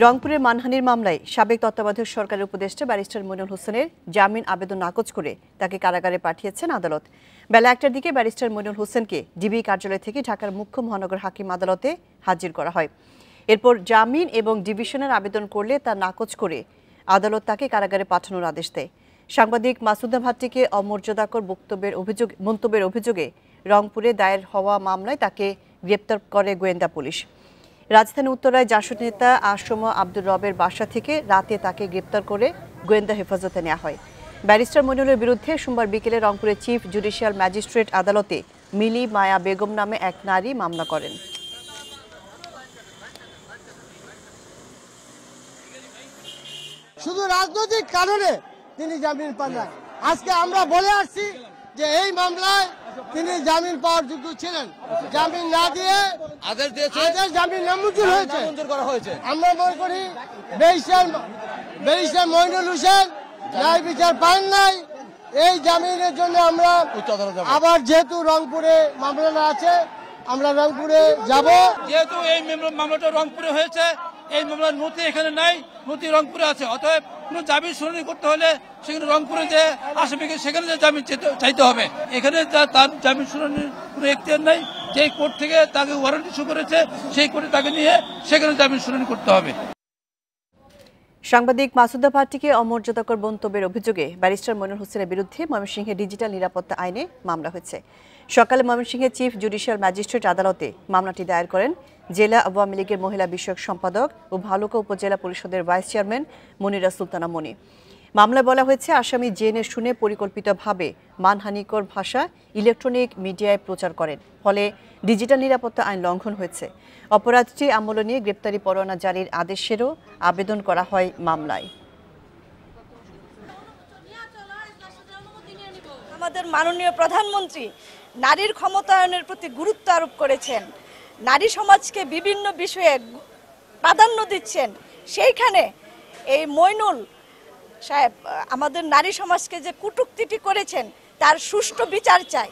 রংপুরের মানহানির মামলায় সাবেক তত্ত্বাবধায়ক সরকারের উপদেষ্টা ব্যারিস্টার মনুল হোসেনের জামিন আবেদন নাকচ করে তাকে কারাগারে পাঠিয়েছেন আদালত বেলা একটার দিকে ব্যারিস্টার মনুল হোসেনকে ডিবি কার্যালয় থেকে ঢাকার মুখ্য মহানগর হাকিম আদালতে হাজির করা হয় এরপর জামিন এবং ডিভিশনের আবেদন করলে তা নাকচ করে আদালত তাকে কারাগারে পাঠানোর আদেশ দেয় সাংবাদিক মাসুদা ভাট্টিকে অমর্যাদাকর বক্তব্যের অভিযোগ মন্তব্যের অভিযোগে রংপুরে দায়ের হওয়া মামলায় তাকে গ্রেপ্তার করে গোয়েন্দা পুলিশ রাজধানী উত্তরায় জাসদ নেতা আশ্রম আব্দুর রবের বাসা থেকে রাতে তাকে গ্রেপ্তার করে গোয়েন্দা হেফাজতে নেওয়া হয় ব্যারিস্টার মনিরের বিরুদ্ধে সোমবার বিকেলে রংপুরের চিফ জুডিশিয়াল ম্যাজিস্ট্রেট আদালতে মিলি মায়া বেগম নামে এক নারী মামলা করেন শুধু রাজনৈতিক কারণে তিনি জামিন পান না আজকে আমরা বলে আসছি যে এই মামলায় তিনি জামিন পাওয়ার যোগ্য ছিলেন জামিন না দিয়ে আদেশ দিয়েছে আদেশ জামিন নামঞ্জুর হয়েছে মঞ্জুর করা হয়েছে আমরা মনে করি বেইশের বেইশের মইনুল হোসেন ন্যায় বিচার পান নাই এই জামিনের জন্য আমরা আবার যেহেতু রংপুরে মামলা আছে আমরা রংপুরে যাব যেহেতু এই মামলাটা রংপুরে হয়েছে এই মামলার নথি এখানে নাই নথি রংপুরে আছে অতএব কোনো জামিন শুনানি করতে হলে সেখানে রংপুরে যে আসামিকে সেখানে যে জামিন চাইতে হবে এখানে তার জামিন শুনানির কোনো এখতিয়ার নাই যেই কোর্ট থেকে তাকে ওয়ারেন্ট ইস্যু করেছে সেই কোর্টে তাকে নিয়ে সেখানে জামিন শুনানি করতে হবে সাংবাদিক মাসুদা ভাট্টিকে অমর্যাদাকর মন্তব্যের অভিযোগে ব্যারিস্টার মনির হোসেনের বিরুদ্ধে ময়মনসিংহের ডিজিটাল নিরাপত্তা আইনে মামলা হয়েছে সকালে ময়মনসিংহের চিফ জুডিশিয়াল ম্যাজিস্ট্রেট আদালতে মামলাটি দায়ের করেন জেলা আওয়ামী লীগের মহিলা বিষয়ক সম্পাদক ও ভালুকা উপজেলা পরিষদের ভাইস চেয়ারম্যান মনিরা সুলতানা মনি মামলায় বলা হয়েছে আসামি জেনে শুনে পরিকল্পিতভাবে মানহানিকর ভাষা ইলেকট্রনিক মিডিয়ায় প্রচার করেন ফলে ডিজিটাল নিরাপত্তা আইন লঙ্ঘন হয়েছে অপরাধটি আমল নিয়ে গ্রেপ্তারি পরোয়ানা জারির আদেশেরও আবেদন করা হয় মামলায় আমাদের মাননীয় প্রধানমন্ত্রী নারীর ক্ষমতায়নের প্রতি গুরুত্ব আরোপ করেছেন নারী সমাজকে বিভিন্ন বিষয়ে প্রাধান্য দিচ্ছেন সেইখানে এই মইনুল সাহেব আমাদের নারী সমাজকে যে কুটুক্তিটি করেছেন তার সুষ্ঠু বিচার চাই